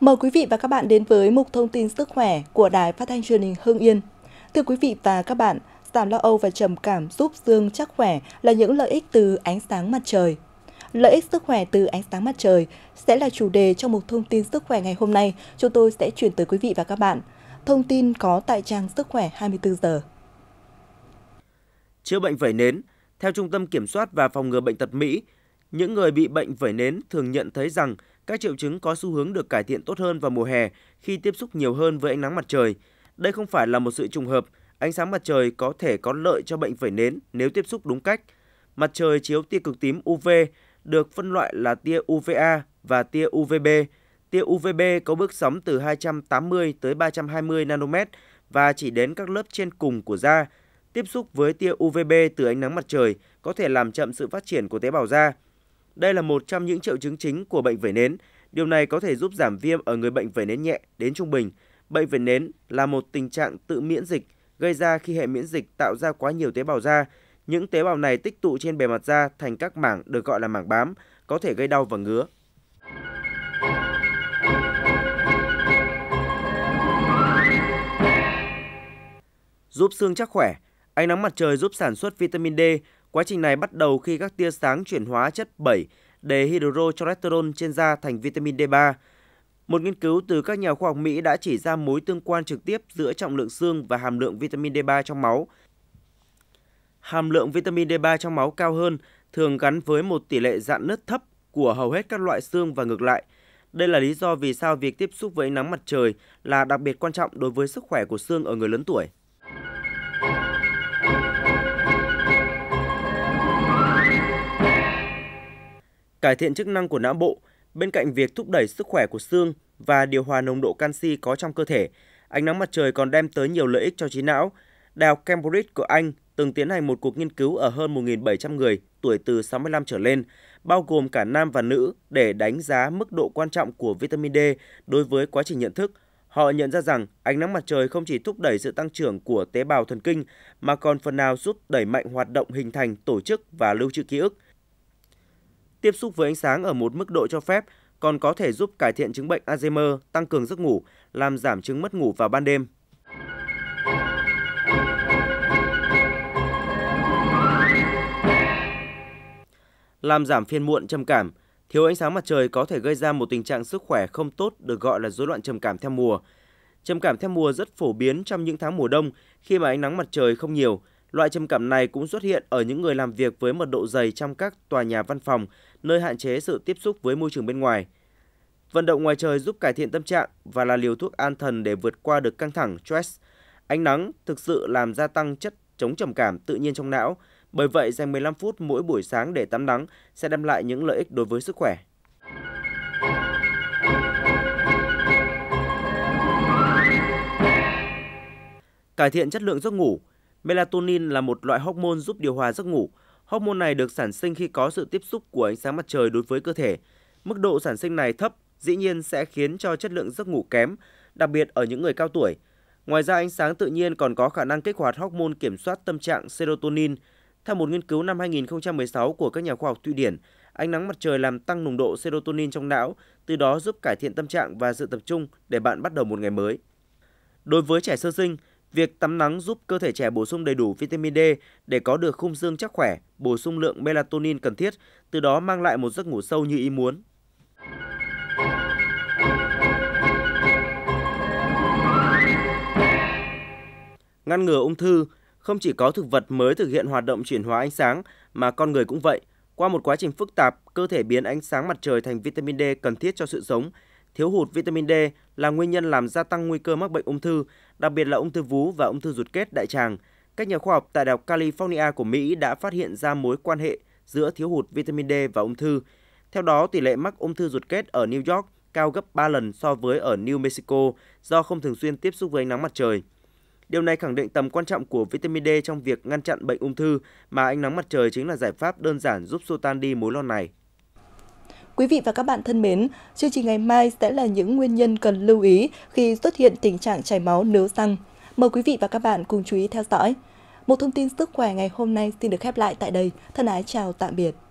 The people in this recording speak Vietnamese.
Mời quý vị và các bạn đến với mục thông tin sức khỏe của Đài Phát thanh Truyền hình Hưng Yên. Thưa quý vị và các bạn, giảm lo âu và trầm cảm giúp xương chắc khỏe là những lợi ích từ ánh sáng mặt trời. Lợi ích sức khỏe từ ánh sáng mặt trời sẽ là chủ đề trong mục thông tin sức khỏe ngày hôm nay chúng tôi sẽ chuyển tới quý vị và các bạn. Thông tin có tại trang sức khỏe 24 giờ. Chữa bệnh vẩy nến, theo Trung tâm Kiểm soát và Phòng ngừa Bệnh tật Mỹ, những người bị bệnh vẩy nến thường nhận thấy rằng các triệu chứng có xu hướng được cải thiện tốt hơn vào mùa hè khi tiếp xúc nhiều hơn với ánh nắng mặt trời. Đây không phải là một sự trùng hợp, ánh sáng mặt trời có thể có lợi cho bệnh vẩy nến nếu tiếp xúc đúng cách. Mặt trời chiếu tia cực tím UV được phân loại là tia UVA và tia UVB. Tia UVB có bước sóng từ 280 tới 320 nanomet và chỉ đến các lớp trên cùng của da. Tiếp xúc với tia UVB từ ánh nắng mặt trời có thể làm chậm sự phát triển của tế bào da, đây là một trong những triệu chứng chính của bệnh vẩy nến. Điều này có thể giúp giảm viêm ở người bệnh vẩy nến nhẹ đến trung bình. Bệnh vẩy nến là một tình trạng tự miễn dịch gây ra khi hệ miễn dịch tạo ra quá nhiều tế bào da. Những tế bào này tích tụ trên bề mặt da thành các mảng được gọi là mảng bám, có thể gây đau và ngứa. Giúp xương chắc khỏe, ánh nắng mặt trời giúp sản xuất vitamin D, Quá trình này bắt đầu khi các tia sáng chuyển hóa chất 7 dehydrocholesterol trên da thành vitamin D3. Một nghiên cứu từ các nhà khoa học Mỹ đã chỉ ra mối tương quan trực tiếp giữa trọng lượng xương và hàm lượng vitamin D3 trong máu. Hàm lượng vitamin D3 trong máu cao hơn thường gắn với một tỷ lệ dạn nứt thấp của hầu hết các loại xương và ngược lại. Đây là lý do vì sao việc tiếp xúc với ánh nắng mặt trời là đặc biệt quan trọng đối với sức khỏe của xương ở người lớn tuổi. cải thiện chức năng của não bộ, bên cạnh việc thúc đẩy sức khỏe của xương và điều hòa nồng độ canxi có trong cơ thể, ánh nắng mặt trời còn đem tới nhiều lợi ích cho trí não. Đại học Cambridge của Anh từng tiến hành một cuộc nghiên cứu ở hơn 1.700 người tuổi từ 65 trở lên, bao gồm cả nam và nữ để đánh giá mức độ quan trọng của vitamin D đối với quá trình nhận thức. Họ nhận ra rằng ánh nắng mặt trời không chỉ thúc đẩy sự tăng trưởng của tế bào thần kinh mà còn phần nào giúp đẩy mạnh hoạt động hình thành tổ chức và lưu trữ ký ức – tiếp xúc với ánh sáng ở một mức độ cho phép còn có thể giúp cải thiện chứng bệnh Alzheimer, tăng cường giấc ngủ, làm giảm chứng mất ngủ vào ban đêm. Làm giảm phiền muộn trầm cảm, thiếu ánh sáng mặt trời có thể gây ra một tình trạng sức khỏe không tốt được gọi là rối loạn trầm cảm theo mùa. Trầm cảm theo mùa rất phổ biến trong những tháng mùa đông khi mà ánh nắng mặt trời không nhiều. Loại trầm cảm này cũng xuất hiện ở những người làm việc với mật độ dày trong các tòa nhà văn phòng, nơi hạn chế sự tiếp xúc với môi trường bên ngoài. Vận động ngoài trời giúp cải thiện tâm trạng và là liều thuốc an thần để vượt qua được căng thẳng, stress. Ánh nắng thực sự làm gia tăng chất chống trầm cảm tự nhiên trong não, bởi vậy dành 15 phút mỗi buổi sáng để tắm nắng sẽ đem lại những lợi ích đối với sức khỏe. Cải thiện chất lượng giấc ngủ Melatonin là một loại hormone giúp điều hòa giấc ngủ, Hormone này được sản sinh khi có sự tiếp xúc của ánh sáng mặt trời đối với cơ thể. Mức độ sản sinh này thấp dĩ nhiên sẽ khiến cho chất lượng giấc ngủ kém, đặc biệt ở những người cao tuổi. Ngoài ra ánh sáng tự nhiên còn có khả năng kích hoạt hormone kiểm soát tâm trạng serotonin. Theo một nghiên cứu năm 2016 của các nhà khoa học Thụy Điển, ánh nắng mặt trời làm tăng nồng độ serotonin trong não, từ đó giúp cải thiện tâm trạng và sự tập trung để bạn bắt đầu một ngày mới. Đối với trẻ sơ sinh, Việc tắm nắng giúp cơ thể trẻ bổ sung đầy đủ vitamin D để có được khung xương chắc khỏe, bổ sung lượng melatonin cần thiết, từ đó mang lại một giấc ngủ sâu như ý muốn. Ngăn ngừa ung thư, không chỉ có thực vật mới thực hiện hoạt động chuyển hóa ánh sáng mà con người cũng vậy. Qua một quá trình phức tạp, cơ thể biến ánh sáng mặt trời thành vitamin D cần thiết cho sự sống, thiếu hụt vitamin D là nguyên nhân làm gia tăng nguy cơ mắc bệnh ung thư, đặc biệt là ung thư vú và ung thư ruột kết đại tràng. Các nhà khoa học tại Đại học California của Mỹ đã phát hiện ra mối quan hệ giữa thiếu hụt vitamin D và ung thư. Theo đó, tỷ lệ mắc ung thư ruột kết ở New York cao gấp 3 lần so với ở New Mexico do không thường xuyên tiếp xúc với ánh nắng mặt trời. Điều này khẳng định tầm quan trọng của vitamin D trong việc ngăn chặn bệnh ung thư mà ánh nắng mặt trời chính là giải pháp đơn giản giúp xua tan đi mối lo này. Quý vị và các bạn thân mến, chương trình ngày mai sẽ là những nguyên nhân cần lưu ý khi xuất hiện tình trạng chảy máu nếu răng. Mời quý vị và các bạn cùng chú ý theo dõi. Một thông tin sức khỏe ngày hôm nay xin được khép lại tại đây. Thân ái chào tạm biệt.